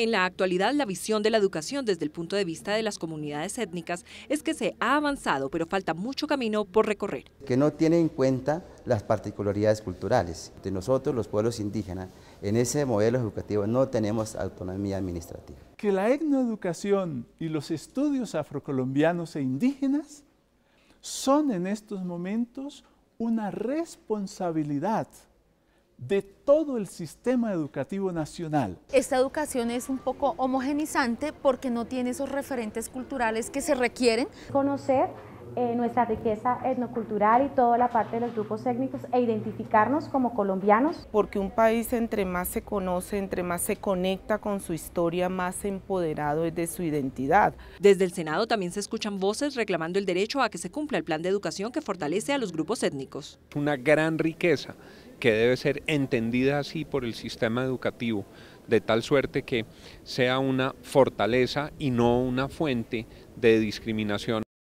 En la actualidad, la visión de la educación desde el punto de vista de las comunidades étnicas es que se ha avanzado, pero falta mucho camino por recorrer. Que no tiene en cuenta las particularidades culturales. De nosotros, los pueblos indígenas, en ese modelo educativo no tenemos autonomía administrativa. Que la etnoeducación y los estudios afrocolombianos e indígenas son en estos momentos una responsabilidad de todo el sistema educativo nacional. Esta educación es un poco homogenizante porque no tiene esos referentes culturales que se requieren. Conocer eh, nuestra riqueza etnocultural y toda la parte de los grupos étnicos e identificarnos como colombianos. Porque un país entre más se conoce, entre más se conecta con su historia, más empoderado es de su identidad. Desde el Senado también se escuchan voces reclamando el derecho a que se cumpla el plan de educación que fortalece a los grupos étnicos. Una gran riqueza que debe ser entendida así por el sistema educativo, de tal suerte que sea una fortaleza y no una fuente de discriminación.